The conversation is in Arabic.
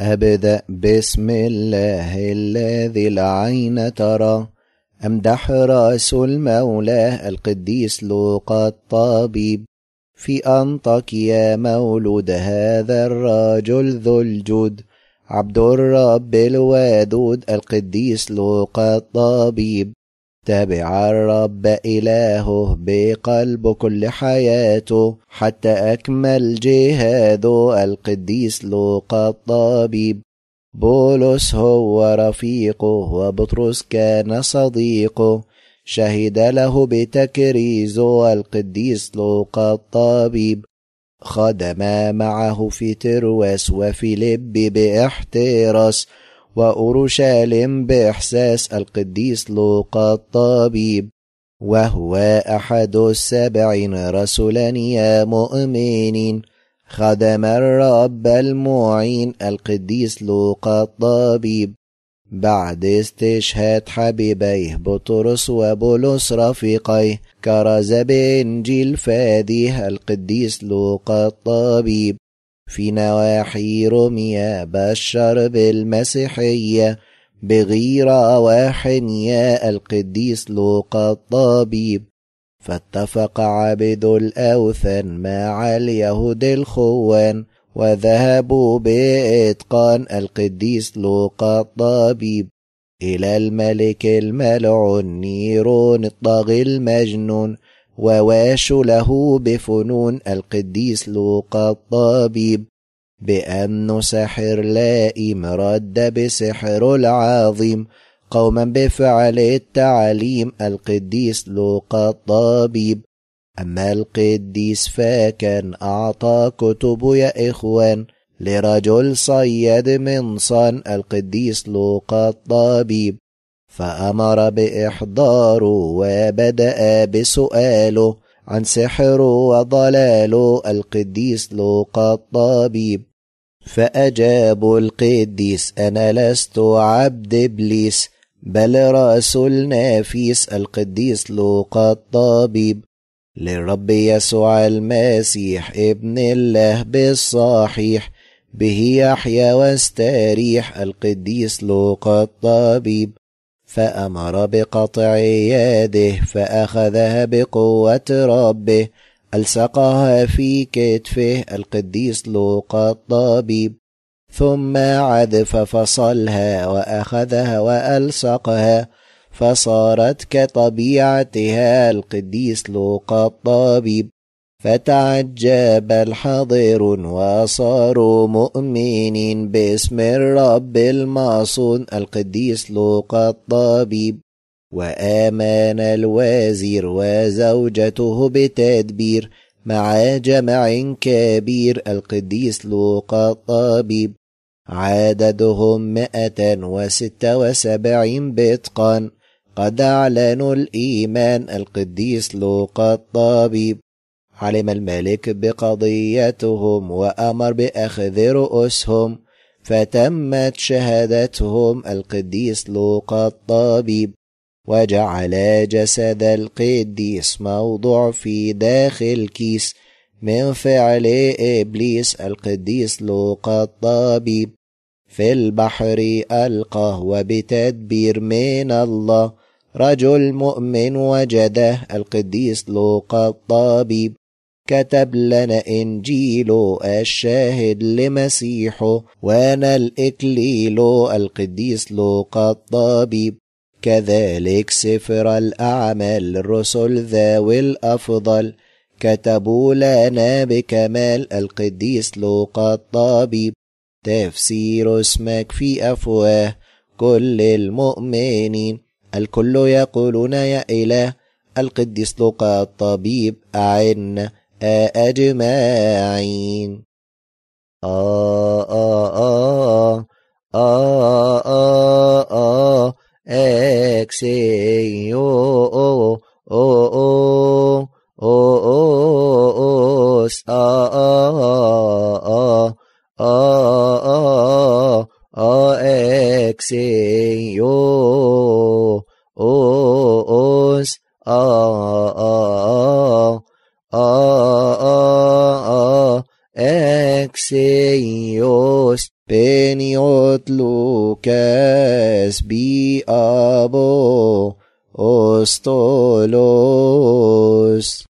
أبدأ بسم الله الذي العين ترى أمدح رأس المولى القديس لوقا الطبيب في أنطك يا مولود هذا الرجل ذو الجود عبد الرب الوادود القديس لوقا الطبيب يتبع الرب إلهه بقلب كل حياته حتى أكمل جهاده القديس لوقا الطبيب بولس هو رفيقه وبطرس كان صديقه شهد له بتكريز القديس لوقا الطبيب خدم معه في ترواس وفيليب باحتراس وأورشليم بإحساس القديس لوقا الطبيب وهو أحد السبعين رسولا يا مؤمنين خدم الرب المعين القديس لوقا الطبيب بعد استشهاد حبيبيه بطرس وبولس رفيقيه كرز بإنجيل فاديه القديس لوقا الطبيب في نواحي رميا بشر بالمسيحية بغيرة واحنيا القديس لوقا الطبيب فاتفق عبد الأوثان مع اليهود الخوان وذهبوا بإتقان القديس لوقا الطبيب إلى الملك الملعون نيرون الطاغي المجنون وواش له بفنون القديس لوقا الطبيب بأنه سحر لائم رد بسحر العظيم قوما بفعل التعليم القديس لوقا الطبيب أما القديس فكان أعطى كتب يا إخوان لرجل صيد من صن القديس لوقا الطبيب فأمر بإحضاره وبدأ بسؤاله عن سحره وضلاله القديس لوقا الطبيب فأجاب القديس أنا لست عبد إبليس بل رسول نافيس القديس لوقا الطبيب للرب يسوع المسيح ابن الله بالصحيح به يحيا واستريح القديس لوقا الطبيب فأمر بقطع يده فأخذها بقوة ربه ألصقها في كتفه القديس لوقا الطبيب ثم عذف فصلها وأخذها وألصقها فصارت كطبيعتها القديس لوقا الطبيب فتعجب الحاضر وصاروا مؤمنين باسم الرب المعصون القديس لوقا الطبيب وآمن الوزير وزوجته بتدبير مع جمع كبير القديس لوقا الطبيب عددهم مائة وستة وسبعين بتقان قد أعلنوا الإيمان القديس لوقا الطبيب علم الملك بقضيتهم وأمر بأخذ رؤوسهم فتمت شهادتهم القديس لوقا الطبيب وجعل جسد القديس موضوع في داخل كيس من فعل إبليس القديس لوقا الطبيب في البحر ألقاه وبتدبير من الله رجل مؤمن وجده القديس لوقا الطبيب كتب لنا إنجيله الشاهد لمسيحه وانا الاكليله القديس لوقا الطبيب كذلك سفر الأعمال الرسل ذوي الأفضل كتبوا لنا بكمال القديس لوقا الطبيب تفسير اسمك في أفواه كل المؤمنين الكل يقولون يا إله القديس لوقا الطبيب أعنا أجمعين آه آه آه آه آه آه إكسي أو أو أو أو أو be abo ostolos.